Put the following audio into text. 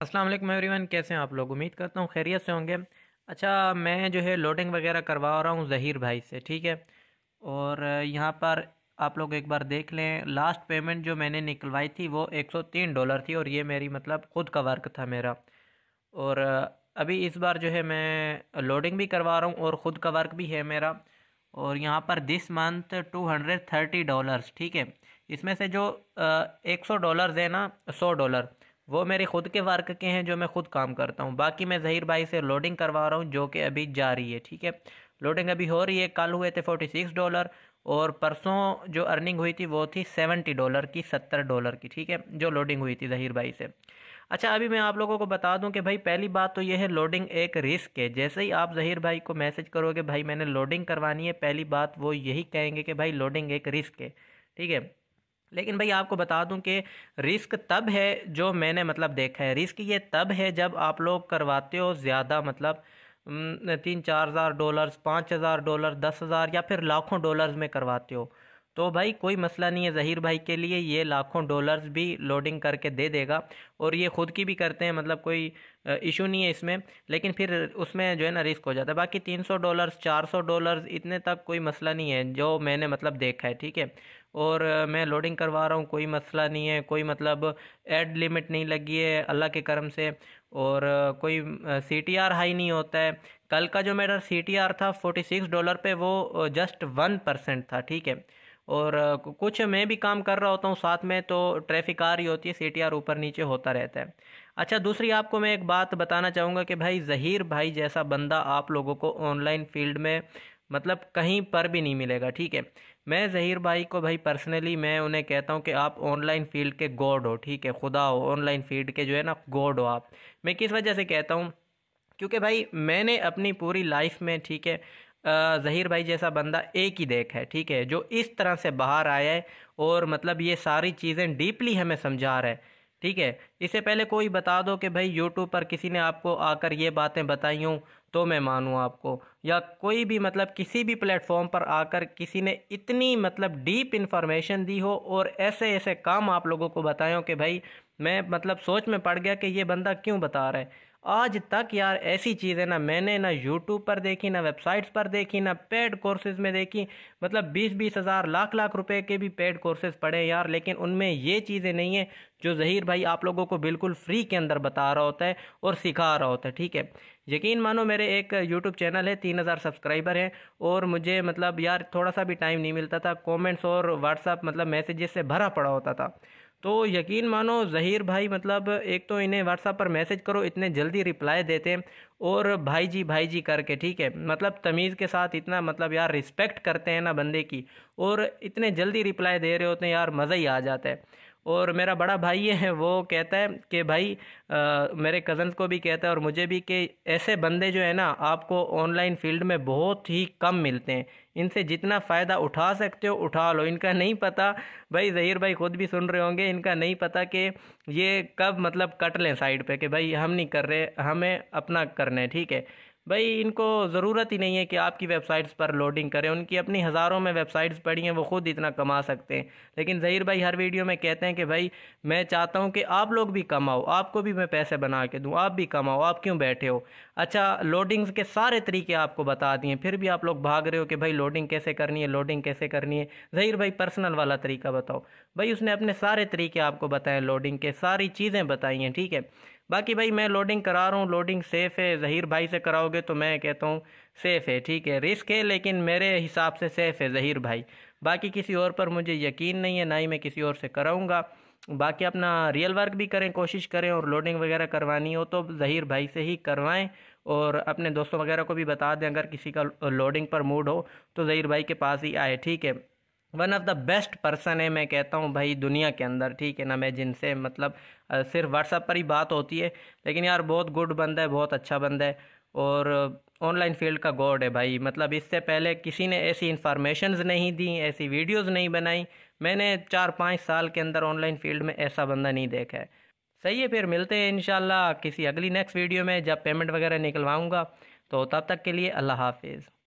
Aslam everyone कैसे हैं आप लोग उम्मीद करता हूँ खैरियत से होंगे अच्छा मैं जो है लोडिंग वगैरह करवा रहा हूँ ज़हीर भाई से ठीक है और यहाँ पर आप लोग एक बार देख लें लास्ट पेमेंट जो मैंने निकलवाई थी वो 103 डॉलर थी और ये मेरी मतलब ख़ुद का वर्क था मेरा और अभी इस बार जो है मैं लोडिंग भी करवा रहा हूँ और ख़ुद का वर्क भी है मेरा और यहाँ पर this month two hundred thirty dollars ठीक है इसमें से जो एक सौ डॉलर्स है ना सौ डॉलर वो मेरे खुद के वर्क के हैं जो मैं खुद काम करता हूँ बाकी मैं जहीर भाई से लोडिंग करवा रहा हूँ जो कि अभी जा रही है ठीक है लोडिंग अभी हो रही है कल हुए थे फोर्टी सिक्स डॉलर और परसों जो अर्निंग हुई थी वो थी सेवेंटी डॉलर की सत्तर डॉलर की ठीक है जो लोडिंग हुई थी जहीर भाई से अच्छा अभी मैं आप लोगों को बता दूं कि भाई पहली बात तो यह है लोडिंग एक रिस्क है जैसे ही आप जहीर भाई को मैसेज करोगे भाई मैंने लोडिंग करवानी है पहली बात वो यही कहेंगे कि भाई लोडिंग एक रिस्क है ठीक है लेकिन भाई आपको बता दूं कि रिस्क तब है जो मैंने मतलब देखा है रिस्क ये तब है जब आप लोग करवाते हो ज़्यादा मतलब तीन चार हज़ार डॉलर्स पाँच हज़ार डॉलर दस हज़ार या फिर लाखों डॉलर्स में करवाते हो तो भाई कोई मसला नहीं है ज़हीर भाई के लिए ये लाखों डॉलर्स भी लोडिंग करके दे देगा और ये ख़ुद की भी करते हैं मतलब कोई इशू नहीं है इसमें लेकिन फिर उसमें जो है ना रिस्क हो जाता है बाकी तीन सौ डॉलर्स चार सौ डॉलर्स इतने तक कोई मसला नहीं है जो मैंने मतलब देखा है ठीक है और मैं लोडिंग करवा रहा हूँ कोई मसला नहीं है कोई मतलब एड लिमिट नहीं लगी है अल्लाह के करम से और कोई सी टी आर हाई नहीं होता है कल का जो मेरा सी टी आर था फोर्टी सिक्स डॉलर पर वो जस्ट वन परसेंट था ठीक है और कुछ मैं भी काम कर रहा होता हूँ साथ में तो ट्रैफिक आ रही होती है सी टी आर ऊपर नीचे होता रहता है अच्छा दूसरी आपको मैं एक बात बताना चाहूँगा कि भाई जहीर भाई जैसा बंदा आप लोगों को ऑनलाइन फील्ड में मतलब कहीं पर भी नहीं मिलेगा ठीक है मैं जहीर भाई को भाई पर्सनली मैं उन्हें कहता हूँ कि आप ऑनलाइन फील्ड के गॉड हो ठीक है खुदा हो ऑनलाइन फील्ड के जो है ना गॉड हो आप मैं किस वजह से कहता हूँ क्योंकि भाई मैंने अपनी पूरी लाइफ में ठीक है ज़हीर भाई जैसा बंदा एक ही देख है ठीक है जो इस तरह से बाहर आया है और मतलब ये सारी चीज़ें डीपली हमें समझा रहा है ठीक है इससे पहले कोई बता दो कि भाई यूट्यूब पर किसी ने आपको आकर ये बातें बताई हूँ तो मैं मानूँ आपको या कोई भी मतलब किसी भी प्लेटफॉर्म पर आकर किसी ने इतनी मतलब डीप इन्फॉर्मेशन दी हो और ऐसे ऐसे काम आप लोगों को बताए हो कि भाई मैं मतलब सोच में पड़ गया कि ये बंदा क्यों बता रहा है आज तक यार ऐसी चीज़ें ना मैंने ना यूट्यूब पर देखी ना वेबसाइट्स पर देखी ना पेड कोर्सेज़ में देखी मतलब बीस बीस हज़ार लाख लाख रुपए के भी पेड कोर्सेज़ पढ़े यार लेकिन उनमें ये चीज़ें नहीं हैं जो जहीर भाई आप लोगों को बिल्कुल फ्री के अंदर बता रहा होता है और सिखा रहा होता है ठीक है यकीन मानो मेरे एक यूट्यूब चैनल है तीन हज़ार सब्सक्राइबर हैं और मुझे मतलब यार थोड़ा सा भी टाइम नहीं मिलता था कॉमेंट्स और व्हाट्सअप मतलब मैसेजेस से भरा पड़ा होता था तो यकीन मानो ज़हीर भाई मतलब एक तो इन्हें व्हाट्सअप पर मैसेज करो इतने जल्दी रिप्लाई देते हैं और भाई जी भाई जी करके ठीक है मतलब तमीज़ के साथ इतना मतलब यार रिस्पेक्ट करते हैं ना बंदे की और इतने जल्दी रिप्लाई दे रहे होते हैं यार मज़ा ही आ जाता है और मेरा बड़ा भाई है वो कहता है कि भाई आ, मेरे कज़न्स को भी कहता है और मुझे भी कि ऐसे बंदे जो है ना आपको ऑनलाइन फील्ड में बहुत ही कम मिलते हैं इनसे जितना फ़ायदा उठा सकते हो उठा लो इनका नहीं पता भाई ज़हीर भाई ख़ुद भी सुन रहे होंगे इनका नहीं पता कि ये कब मतलब कट लें साइड पे कि भाई हम नहीं कर रहे हमें अपना करना है ठीक है भाई इनको ज़रूरत ही नहीं है कि आपकी वेबसाइट्स पर लोडिंग करें उनकी अपनी हज़ारों में वेबसाइट्स पड़ी हैं वो खुद इतना कमा सकते हैं लेकिन ज़हीर भाई हर वीडियो में कहते हैं कि भाई मैं चाहता हूँ कि आप लोग भी कमाओ आपको भी मैं पैसे बना के दूँ आप भी कमाओ आप क्यों बैठे हो अच्छा लोडिंग्स के सारे तरीके आपको बता दिए फिर भी आप लोग भाग रहे हो कि भाई लोडिंग कैसे करनी है लोडिंग कैसे करनी है ज़हीर भाई पर्सनल वाला तरीका बताओ भाई उसने अपने सारे तरीके आपको बताएं लोडिंग के सारी चीज़ें बताई हैं ठीक है बाकी भाई मैं लोडिंग करा रहा हूँ लोडिंग सेफ़ है ज़हीर भाई से कराओगे तो मैं कहता हूँ सेफ़ है ठीक है रिस्क है लेकिन मेरे हिसाब से सेफ़ है ज़हीर भाई बाकी किसी और पर मुझे यकीन नहीं है ना ही मैं किसी और से कराऊँगा बाकी अपना रियल वर्क भी करें कोशिश करें और लोडिंग वगैरह करवानी हो तो ज़हीर भाई से ही करवाएं और अपने दोस्तों वगैरह को भी बता दें अगर किसी का लोडिंग पर मूड हो तो ज़हीर भाई के पास ही आए ठीक है one of the best person है मैं कहता हूँ भाई दुनिया के अंदर ठीक है ना मैं जिनसे मतलब सिर्फ व्हाट्सअप पर ही बात होती है लेकिन यार बहुत गुड बंदा है बहुत अच्छा बंदा है और ऑनलाइन फील्ड का गॉड है भाई मतलब इससे पहले किसी ने ऐसी इन्फॉर्मेशन नहीं दी ऐसी वीडियोज़ नहीं बनाई मैंने चार पाँच साल के अंदर ऑनलाइन फील्ड में ऐसा बंदा नहीं देखा है सही है फिर मिलते हैं इन किसी अगली नेक्स्ट वीडियो में जब पेमेंट वगैरह निकलवाऊँगा तो तब तक के लिए अल्लाह हाफिज़